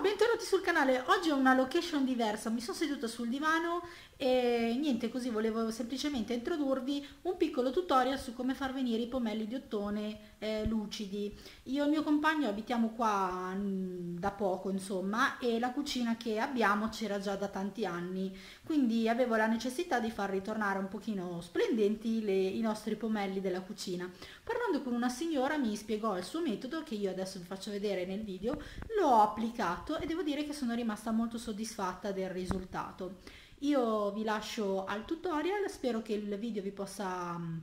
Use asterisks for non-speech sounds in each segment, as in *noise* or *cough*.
bentornati sul canale. Oggi ho una location diversa, mi sono seduta sul divano e niente, così volevo semplicemente introdurvi un piccolo tutorial su come far venire i pomelli di ottone eh, lucidi. Io e il mio compagno abitiamo qua mm, da poco, insomma, e la cucina che abbiamo c'era già da tanti anni, quindi avevo la necessità di far ritornare un pochino splendenti le, i nostri pomelli della cucina. Parlando con una signora mi spiegò il suo metodo che io adesso vi faccio vedere nel video, l'ho applicato fatto e devo dire che sono rimasta molto soddisfatta del risultato. Io vi lascio al tutorial, spero che il video vi possa mm,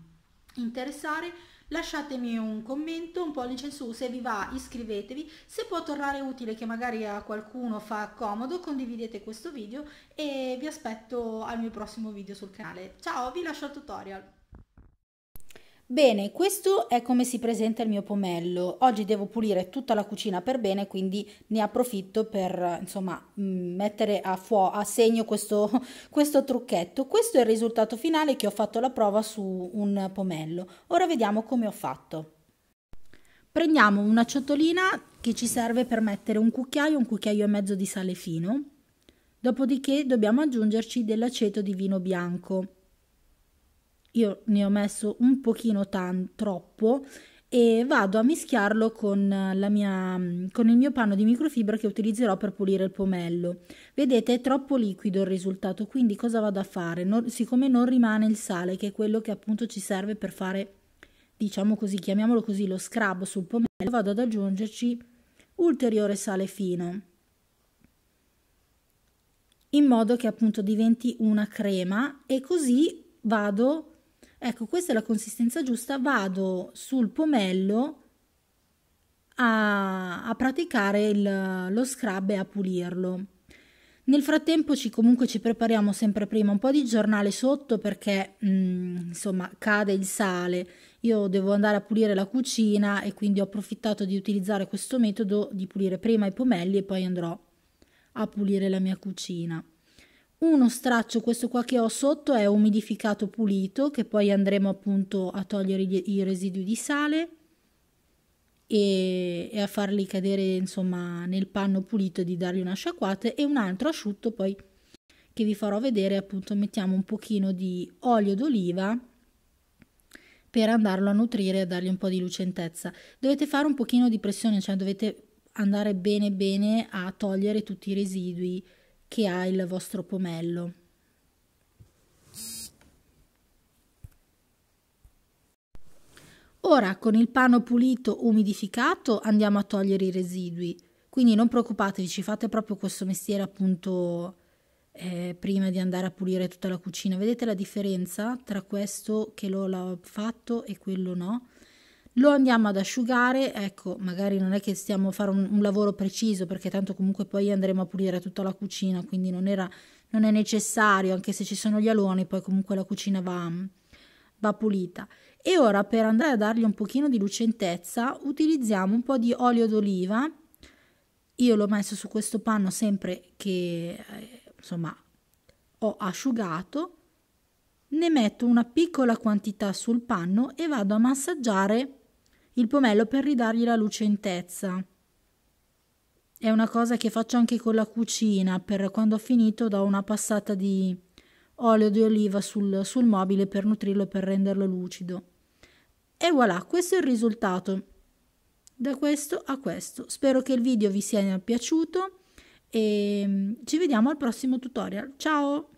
interessare, lasciatemi un commento, un pollice in su, se vi va iscrivetevi, se può tornare utile che magari a qualcuno fa comodo condividete questo video e vi aspetto al mio prossimo video sul canale. Ciao, vi lascio al tutorial! Bene, questo è come si presenta il mio pomello. Oggi devo pulire tutta la cucina per bene, quindi ne approfitto per, insomma, mm, mettere a, fuo- a segno questo, *laughs* questo trucchetto. Questo è il risultato finale che ho fatto la prova su un pomello. Ora vediamo come ho fatto. Prendiamo una ciotolina che ci serve per mettere un cucchiaio, un cucchiaio e mezzo di sale fino. Dopodiché dobbiamo aggiungerci dell'aceto di vino bianco io ne ho messo un pochino tan- troppo e vado a mischiarlo con, eh, mia, mm, con, il mio panno di microfibra che utilizzerò per pulire il pomello. Vedete è troppo liquido il risultato, quindi cosa vado a fare? Non, siccome non rimane il sale, che è quello che appunto ci serve per fare, diciamo così, chiamiamolo così, lo scrub sul pomello, vado ad aggiungerci ulteriore sale fino in modo che appunto diventi una crema e così vado a Ecco, questa è la consistenza giusta. Vado sul pomello a, a praticare il, lo scrub e a pulirlo. Nel frattempo ci, comunque ci prepariamo sempre prima un po' di giornale sotto perché mh, mm, insomma cade il sale. Io devo andare a pulire la cucina e quindi ho approfittato di utilizzare questo metodo di pulire prima i pomelli e poi andrò a pulire la mia cucina uno straccio, questo qua che ho sotto, è umidificato pulito, che poi andremo appunto a togliere i residui di sale e, e a farli cadere insomma nel panno pulito di dargli una sciacquata e un altro asciutto poi che vi farò vedere appunto mettiamo un pochino di olio d'oliva per andarlo a nutrire e dargli un po' di lucentezza. Dovete fare un pochino di pressione, cioè dovete andare bene bene a togliere tutti i residui che ha il vostro pomello. Ora con il pano pulito umidificato andiamo a togliere i residui, quindi non preoccupatevi, ci fate proprio questo mestiere appunto eh, prima di andare a pulire tutta la cucina. Vedete la differenza tra questo che l'ho fatto e quello no? lo andiamo ad asciugare, ecco, magari non è che stiamo a fare un, un, lavoro preciso perché tanto comunque poi andremo a pulire tutta la cucina, quindi non, era, non è necessario, anche se ci sono gli aloni, poi comunque la cucina va, va pulita. E ora per andare a dargli un pochino di lucentezza utilizziamo un po' di olio d'oliva, io l'ho messo su questo panno sempre che eh, insomma ho asciugato, ne metto una piccola quantità sul panno e vado a massaggiare il pomello per ridargli la lucentezza. È una cosa che faccio anche con la cucina, per quando ho finito do una passata di olio di oliva sul, sul mobile per nutrirlo e per renderlo lucido. E voilà, questo è il risultato. Da questo a questo. Spero che il video vi sia piaciuto e ci vediamo al prossimo tutorial. Ciao!